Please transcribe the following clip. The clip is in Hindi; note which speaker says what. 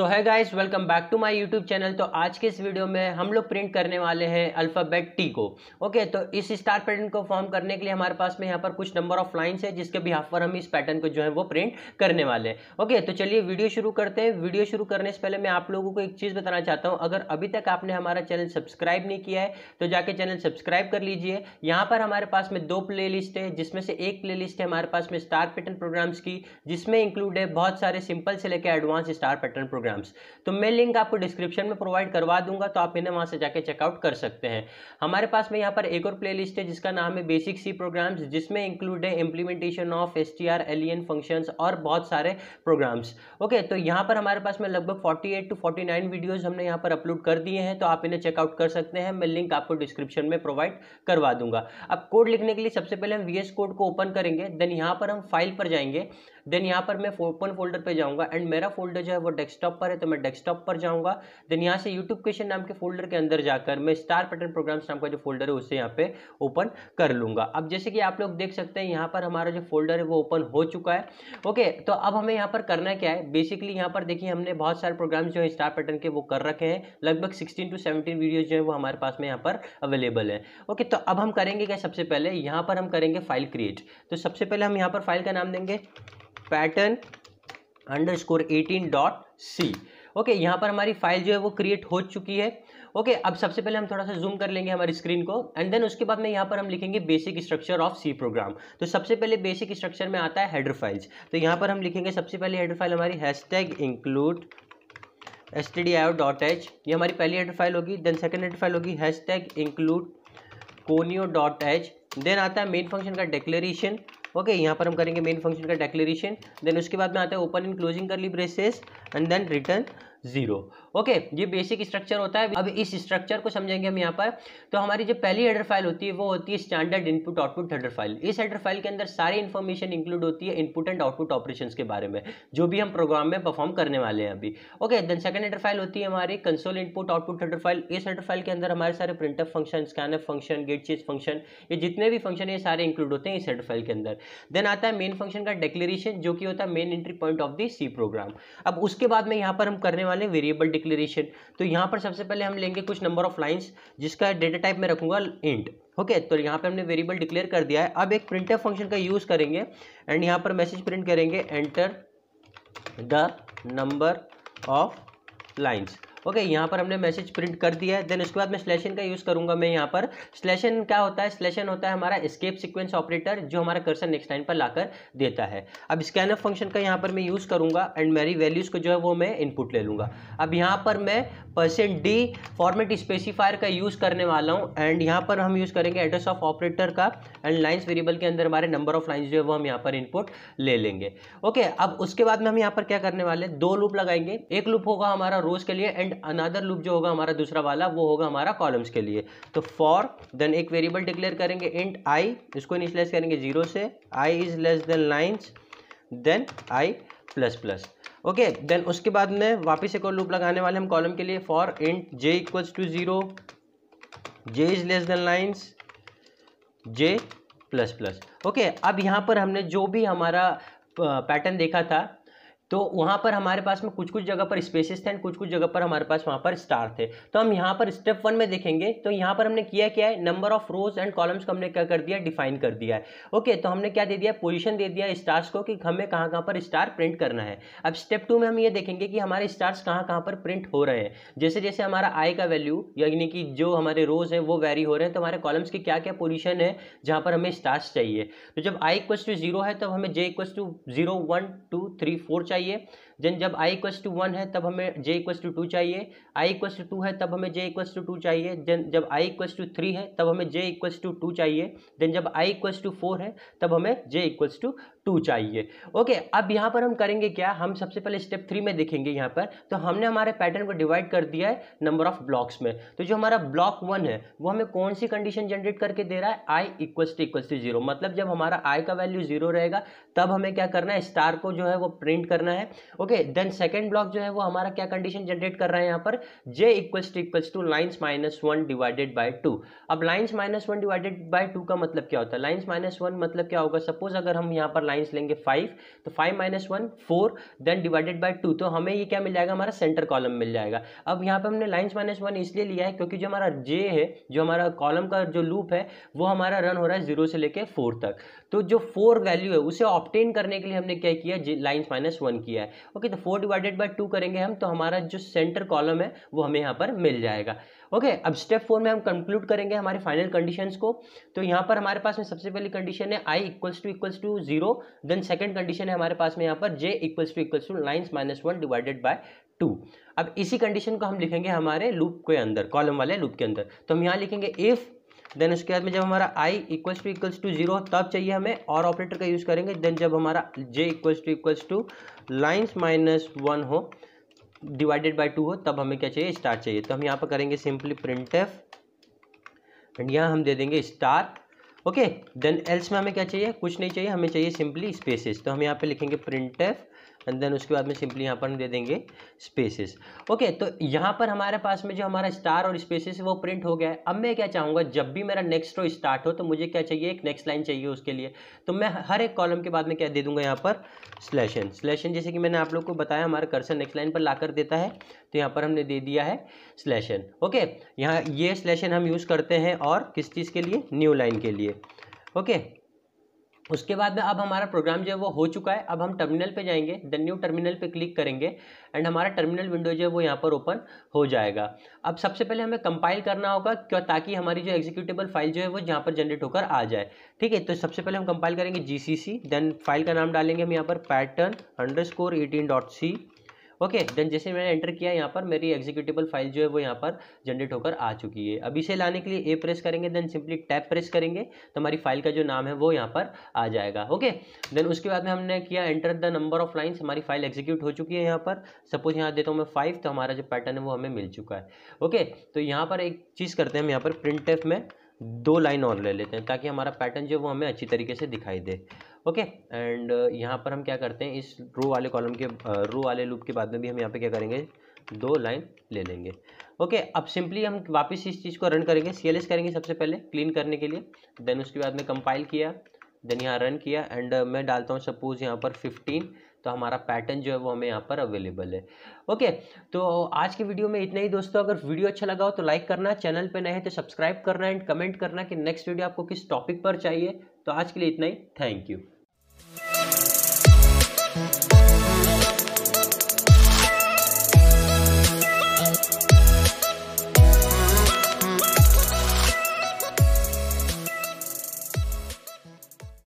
Speaker 1: So hi guys welcome back to my YouTube channel तो आज के इस वीडियो में हम लोग प्रिंट करने वाले हैं अल्फ़ाबेट टी को ओके तो इस स्टार पैटर्न को फॉर्म करने के लिए हमारे पास में यहाँ पर कुछ नंबर ऑफ लाइंस है जिसके हाफ पर हम इस पैटर्न को जो है वो प्रिंट करने वाले हैं ओके तो चलिए वीडियो शुरू करते हैं वीडियो शुरू करने से पहले मैं आप लोगों को एक चीज़ बताना चाहता हूँ अगर अभी तक आपने हमारा चैनल सब्सक्राइब नहीं किया है तो जाके चैनल सब्सक्राइब कर लीजिए यहाँ पर हमारे पास में दो प्ले लिस्ट है जिसमें से एक प्ले लिस्ट है हमारे पास में स्टार पैटर्न प्रोग्राम्स की जिसमें इंक्लूड है बहुत सारे सिंपल से लेकर advance star pattern program programs तो मैं लिंक आपको डिस्क्रिप्शन में प्रोवाइड करवा दूंगा तो आप इन्हें वहाँ से जाके चेकआउट कर सकते हैं हमारे पास में यहाँ पर एक और प्ले है जिसका नाम है बेसिक सी प्रोग्राम्स जिसमें इंक्लूड है implementation of S T R alien functions और बहुत सारे प्रोग्राम्स ओके तो यहाँ पर हमारे पास में लगभग forty eight to forty nine videos हमने यहाँ पर अपलोड कर दिए हैं तो आप इन्हें चेकआउट कर सकते हैं मैं लिंक आपको डिस्क्रिप्शन में प्रोवाइड करवा दूंगा अब कोड लिखने के लिए सबसे पहले हम वी कोड को ओपन करेंगे देन यहाँ पर हम फाइल पर जाएंगे देन यहाँ पर मैं ओपन फोल्डर पर जाऊँगा एंड मेरा फोल्डर जो है वो डेस्कटॉप डेस्कटॉप पर है तो मैं डेस्कटॉप पर जाऊंगा देन यहाँ से यूट्यूब क्वेश्चन नाम के फोल्डर के अंदर जाकर मैं स्टार पैटर्न प्रोग्राम्स नाम का जो फोल्डर है उसे यहाँ पे ओपन कर लूंगा अब जैसे कि आप लोग देख सकते हैं यहाँ पर हमारा जो फोल्डर है वो ओपन हो चुका है ओके तो अब हमें यहाँ पर करना क्या है बेसिकली यहाँ पर देखिए हमने बहुत सारे प्रोग्राम्स जो है स्टार पैटर्न के वो कर रखे हैं लगभग सिक्सटीन टू सेवनटीन वीडियोज जो है वो हमारे पास में यहाँ पर अवेलेबल है ओके तो अब हम करेंगे क्या सबसे पहले यहाँ पर हम करेंगे फाइल क्रिएट तो सबसे पहले हम यहाँ पर फाइल का नाम देंगे pattern underscore eighteen dot C okay यहाँ पर हमारी फाइल जो है वो क्रिएट हो चुकी है ओके okay, अब सबसे पहले हम थोड़ा सा जूम कर लेंगे हमारी स्क्रीन को एंड देन उसके बाद में यहाँ पर हम लिखेंगे basic structure of C program तो सबसे पहले बेसिक स्ट्रक्चर में आता है हेडर फाइल्स तो यहाँ पर हम लिखेंगे सबसे पहले हेडर फाइल हमारी hash tag include S T D I dot H ये हमारी पहली हेडर फाइल होगी देन सेकेंड हेडर फाइल होगी hash tag include conio dot H then आता है मेन फंक्शन का डिक्लेरेशन ओके यहाँ पर हम करेंगे मेन फंक्शन का डेक्लेरेशन देन उसके बाद में आता है open and closing curly braces and then return zero okay ये बेसिक स्ट्रक्चर होता है अब इस स्ट्रक्चर को समझेंगे हम यहाँ पर तो हमारी जो पहली हेडर फाइल होती है वो होती है standard input output header file इस हेडर फाइल के अंदर सारी इन्फॉर्मेशन इंक्लूड होती है इनपुट एंड आउटपुट ऑपरेशन के बारे में जो भी हम प्रोग्राम में परफॉर्म करने वाले हैं अभी okay then second header file होती है हमारी console input output header file इस हेडर फाइल के अंदर हमारे सारे प्रिंटअप फंक्शन स्कैनर फंक्शन गेट चीज फंक्शन ये जितने भी फंक्शन ये सारे इंक्लूड होते हैं इस हेडर फाइल के अंदर देन आता है मेन फंक्शन का डिक्लेरेशन जो कि होता है main entry point of the C program अब उसके बाद में यहाँ पर हम करने वाले हैं वेरिएबल डिक्लेरेशन तो यहाँ पर सबसे पहले हम लेंगे कुछ नंबर ऑफ लाइन्स जिसका डेटा टाइप में रखूंगा इंट ओके okay, तो यहाँ पे हमने वेरिएबल डिक्लेयर कर दिया है अब एक प्रिंटर फंक्शन का यूज़ करेंगे एंड यहाँ पर मैसेज प्रिंट करेंगे enter the number of lines okay यहाँ पर हमने मैसेज प्रिंट कर दिया है देन उसके बाद मैं स्लेशन का यूज़ करूँगा मैं यहाँ पर स्लेशन क्या होता है स्लेशन होता है हमारा स्केप सिक्वेंस ऑपरेटर जो हमारा कर्सर नेक्स्ट लाइन पर लाकर देता है अब स्कैनअप फंक्शन का यहाँ पर मैं यूज़ करूँगा एंड मेरी वैल्यूज़ को जो है वो मैं इनपुट ले लूँगा अब यहाँ पर मैं परसेंट डी फॉर्मेट स्पेसिफायर का यूज़ करने वाला हूँ एंड यहाँ पर हम यूज़ करेंगे एड्रेस ऑफ ऑपरेटर का एंड लाइन्स वेरिएबल के अंदर हमारे नंबर ऑफ लाइन्स जो है वो हम यहाँ पर इनपुट ले लेंगे ओके अब उसके बाद में हम यहाँ पर क्या करने वाले दो लूप लगाएंगे एक लूप होगा हमारा रोज़ के लिए एंड एंड अनदर लूप जो होगा हमारा दूसरा वाला वो होगा हमारा कॉलम्स के लिए तो फॉर देन एक वेरिएबल डिक्लेयर करेंगे इंट आई इसको इनिशलाइज करेंगे जीरो से i is less than lines then i plus plus okay then उसके बाद में वापस एक और लूप लगाने वाले हम कॉलम के लिए for int j equals to zero j is less than lines j plus plus okay अब यहाँ पर हमने जो भी हमारा पैटर्न देखा था तो वहाँ पर हमारे पास में कुछ कुछ जगह पर स्पेसिस थे एंड कुछ कुछ जगह पर हमारे पास वहाँ पर स्टार थे तो हम यहाँ पर स्टेप वन में देखेंगे तो यहाँ पर हमने किया क्या है number of rows and columns को हमने क्या कर दिया डिफाइन कर दिया है ओके तो हमने क्या दे दिया पोजिशन दे दिया स्टार्स को कि हमें कहाँ कहाँ पर स्टार प्रिंट करना है अब स्टेप टू में हम ये देखेंगे कि हमारे स्टार्स कहाँ कहाँ पर प्रिंट हो रहे हैं जैसे जैसे हमारा आई का वैल्यू यानी कि जो हमारे रोज हैं वो वेरी हो रहे हैं तो हमारे कॉलम्स की क्या क्या पोजिशन है जहाँ पर हमें स्टार्स चाहिए तो जब आई इक्व टू जीरो है तब हमें जे इक्व to zero one two three four चाहिए चाहिए देन जब आई इक्वस टू वन है तब हमें जे इक्वस टू टू चाहिए आई इक्वस टू टू है तब हमें जे इक्वस टू टू चाहिए देन जब आई इक्वस टू थ्री है तब हमें जे इक्वस टू टू चाहिए देन जब आई इक्वस टू फोर है तब हमें जे इक्वस टू टू चाहिए ओके अब यहाँ पर हम करेंगे क्या हम सबसे पहले स्टेप थ्री में देखेंगे यहाँ पर तो हमने हमारे पैटर्न को डिवाइड कर दिया है नंबर ऑफ ब्लॉक्स में तो जो हमारा ब्लॉक वन है वो हमें कौन सी कंडीशन जनरेट करके दे रहा है i equals to equals to zero मतलब जब हमारा आई का वैल्यू जीरो रहेगा तब हमें क्या करना है स्टार को जो है वो प्रिंट करना है okay okay then second block जो है वो हमारा क्या कंडीशन जनरेट कर रहा है यहाँ पर j equals to equals to lines minus one divided by two अब lines minus one divided by two का मतलब क्या होता है लाइन्स माइनस वन मतलब क्या होगा सपोज अगर हम यहाँ पर लाइन्स लेंगे फाइव तो five minus one four then divided by two तो हमें ये क्या मिल जाएगा हमारा सेंटर कॉलम मिल जाएगा अब यहाँ पर हमने लाइन्स माइनस वन इसलिए लिया है क्योंकि जो हमारा जे है जो हमारा कॉलम का जो लूप है वो हमारा रन हो रहा है जीरो से लेकर फोर तक तो जो फोर वैल्यू है उसे ऑप्टेन करने के लिए हमने क्या किया लाइन्स माइनस वन किया है ओके तो फोर डिवाइडेड बाई टू करेंगे हम तो हमारा जो सेंटर कॉलम है वो हमें यहाँ पर मिल जाएगा ओके okay, अब स्टेप फोर में हम कंक्लूड करेंगे हमारे फाइनल कंडीशंस को तो यहाँ पर हमारे पास में सबसे पहली कंडीशन है i equals to equals to zero then second condition है हमारे पास में यहाँ पर j equals to equals to lines minus one divided by two अब इसी कंडीशन को हम लिखेंगे हमारे लूप के अंदर कॉलम वाले लूप के अंदर तो हम यहाँ लिखेंगे इफ़ देन उसके बाद में जब हमारा i equals to equals to zero तब चाहिए हमें और ऑपरेटर का यूज़ करेंगे देन जब हमारा j equals to equals to lines minus one हो डिवाइडेड बाई टू हो तब हमें क्या चाहिए स्टार चाहिए तो हम यहाँ पर करेंगे सिंपली प्रिंट एफ एंड यहाँ हम दे देंगे स्टार ओके देन एल्स में हमें क्या चाहिए कुछ नहीं चाहिए हमें चाहिए सिंपली स्पेसेस तो हम यहाँ पे लिखेंगे प्रिंट एफ एंड देन उसके बाद में सिंपली यहाँ पर हम दे देंगे स्पेसिस ओके तो यहाँ पर हमारे पास में जो हमारा स्टार और स्पेसिस वो प्रिंट हो गया है अब मैं क्या चाहूँगा जब भी मेरा नेक्स्ट रो स्टार्ट हो तो मुझे क्या चाहिए एक नेक्स्ट लाइन चाहिए उसके लिए तो मैं हर एक कॉलम के बाद में क्या दे दूँगा यहाँ पर स्लेशन स्लेशन जैसे कि मैंने आप लोग को बताया हमारा कर्सर नेक्स्ट लाइन पर ला कर देता है तो यहाँ पर हमने दे दिया है स्लेशन ओके यहाँ ये स्लेशन हम यूज़ करते हैं और किस चीज़ के लिए न्यू लाइन के लिए ओके okay? उसके बाद में अब हमारा प्रोग्राम जो है वो हो चुका है अब हम टर्मिनल पे जाएंगे देन न्यू टर्मिनल पे क्लिक करेंगे एंड हमारा टर्मिनल विंडो जो है वो यहाँ पर ओपन हो जाएगा अब सबसे पहले हमें कंपाइल करना होगा क्यों ताकि हमारी जो एग्जीक्यूटेबल फाइल जो है वो यहाँ पर जनरेट होकर आ जाए ठीक है तो सबसे पहले हम कंपाइल करेंगे जी देन फाइल का नाम डालेंगे हम यहाँ पर पैटर्न अंडर ओके देन जैसे मैंने एंटर किया यहाँ पर मेरी एग्जीक्यूटिबल फाइल जो है वो यहाँ पर जनरेट होकर आ चुकी है अब इसे लाने के लिए ए प्रेस करेंगे देन सिंपली टैप प्रेस करेंगे तो हमारी फाइल का जो नाम है वो यहाँ पर आ जाएगा ओके देन उसके बाद में हमने किया enter the number of lines हमारी फाइल एग्जीक्यूट हो चुकी है यहाँ पर सपोज यहाँ देता हूँ मैं फाइव तो हमारा जो पैटर्न है वो हमें मिल चुका है ओके तो यहाँ पर एक चीज़ करते हैं हम यहाँ पर प्रिंट में दो लाइन और ले लेते हैं ताकि हमारा पैटर्न जो वो हमें अच्छी तरीके से दिखाई दे ओके एंड uh, यहाँ पर हम क्या करते हैं इस रो वाले कॉलम के रो uh, वाले लूप के बाद में भी हम यहाँ पे क्या करेंगे दो लाइन ले लेंगे ओके अब सिंपली हम वापस इस चीज़ को रन करेंगे सी करेंगे सबसे पहले क्लीन करने के लिए देन उसके बाद में कंपाइल किया देन यहाँ रन किया एंड uh, मैं डालता हूँ सपोज़ यहाँ पर फिफ्टीन तो हमारा पैटर्न जो है वो हमें यहाँ पर अवेलेबल है ओके तो आज की वीडियो में इतना ही दोस्तों अगर वीडियो अच्छा लगा हो तो लाइक करना चैनल पर नए हैं तो सब्सक्राइब करना एंड कमेंट करना कि नेक्स्ट वीडियो आपको किस टॉपिक पर चाहिए तो आज के लिए इतना ही थैंक यू